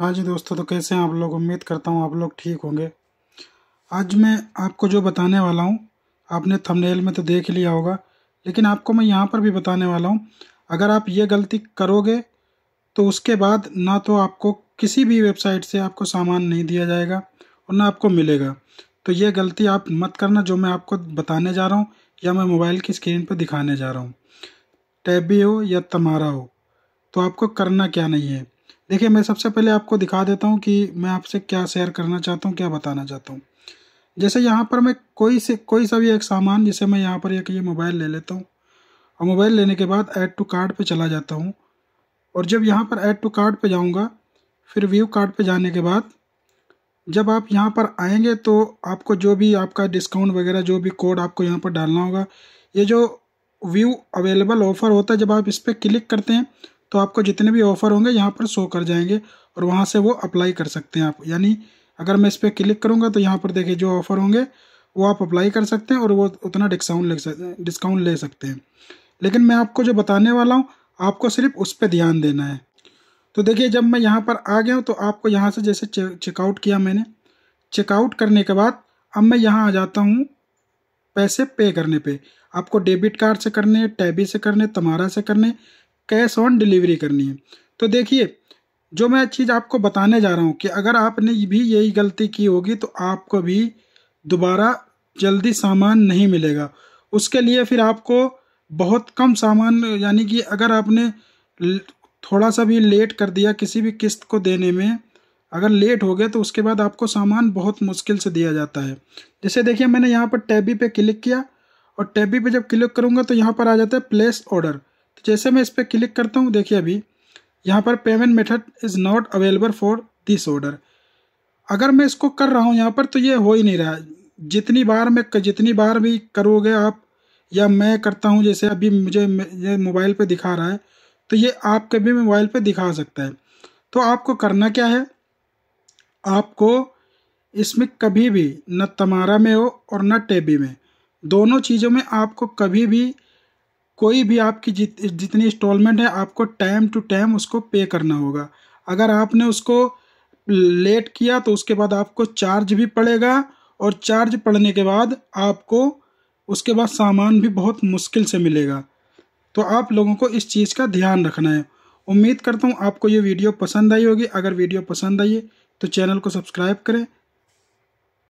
हाँ जी दोस्तों तो कैसे हैं आप लोग उम्मीद करता हूँ आप लोग ठीक होंगे आज मैं आपको जो बताने वाला हूँ आपने थंबनेल में तो देख लिया होगा लेकिन आपको मैं यहाँ पर भी बताने वाला हूँ अगर आप ये गलती करोगे तो उसके बाद ना तो आपको किसी भी वेबसाइट से आपको सामान नहीं दिया जाएगा और ना आपको मिलेगा तो ये गलती आप मत करना जो मैं आपको बताने जा रहा हूँ या मैं मोबाइल की स्क्रीन पर दिखाने जा रहा हूँ टैबी हो या तमारा हो तो आपको करना क्या नहीं है देखिए मैं सबसे पहले आपको दिखा देता हूँ कि मैं आपसे क्या शेयर करना चाहता हूँ क्या बताना चाहता हूँ जैसे यहाँ पर मैं कोई से कोई सा भी एक सामान जैसे मैं यहाँ पर एक ये मोबाइल ले लेता हूँ और मोबाइल लेने के बाद ऐड टू कार्ड पे चला जाता हूँ और जब यहाँ पर ऐड टू कार्ड पे जाऊँगा फिर व्यू कार्ड पे जाने के बाद जब आप यहाँ पर आएंगे तो आपको जो भी आपका डिस्काउंट वगैरह जो भी कोड आपको यहाँ पर डालना होगा ये जो व्यू अवेलेबल ऑफ़र होता है जब आप इस पर क्लिक करते हैं तो आपको जितने भी ऑफ़र होंगे यहाँ पर शो कर जाएंगे और वहाँ से वो अप्लाई कर सकते हैं आप यानी अगर मैं इस पर क्लिक करूँगा तो यहाँ पर देखिए जो ऑफ़र होंगे वो आप अप्लाई कर सकते हैं और वो उतना डिस्काउंट ले डिस्काउंट ले सकते हैं लेकिन मैं आपको जो बताने वाला हूँ आपको सिर्फ उस पर ध्यान देना है तो देखिए जब मैं यहाँ पर आ गया हूँ तो आपको यहाँ से जैसे चेकआउट किया मैंने चेकआउट करने के बाद अब मैं यहाँ आ जाता हूँ पैसे पे करने पे आपको डेबिट कार्ड से करने टैबी से करने तमारा से करने कैश ऑन डिलीवरी करनी है तो देखिए जो मैं चीज़ आपको बताने जा रहा हूँ कि अगर आपने भी यही गलती की होगी तो आपको भी दोबारा जल्दी सामान नहीं मिलेगा उसके लिए फिर आपको बहुत कम सामान यानी कि अगर आपने थोड़ा सा भी लेट कर दिया किसी भी किस्त को देने में अगर लेट हो गया तो उसके बाद आपको सामान बहुत मुश्किल से दिया जाता है जैसे देखिए मैंने यहाँ पर टैबी पे क्लिक किया और टैबी पे जब क्लिक करूँगा तो यहाँ पर आ जाता है प्लेस ऑर्डर तो जैसे मैं इस पर क्लिक करता हूँ देखिए अभी यहाँ पर payment method is not available for this order अगर मैं इसको कर रहा हूँ यहाँ पर तो ये हो ही नहीं रहा जितनी बार मैं जितनी बार भी करोगे आप या मैं करता हूँ जैसे अभी मुझे ये मोबाइल पे दिखा रहा है तो ये आपके भी मोबाइल पे दिखा सकता है तो आपको करना क्या है आपको इसमें कभी भी न तमारा में हो और न टेबी में दोनों चीज़ों में आपको कभी भी कोई भी आपकी जित जितनी इंस्टॉलमेंट है आपको टाइम टू टाइम उसको पे करना होगा अगर आपने उसको लेट किया तो उसके बाद आपको चार्ज भी पड़ेगा और चार्ज पड़ने के बाद आपको उसके बाद सामान भी बहुत मुश्किल से मिलेगा तो आप लोगों को इस चीज़ का ध्यान रखना है उम्मीद करता हूँ आपको ये वीडियो पसंद आई होगी अगर वीडियो पसंद आई है तो चैनल को सब्सक्राइब करें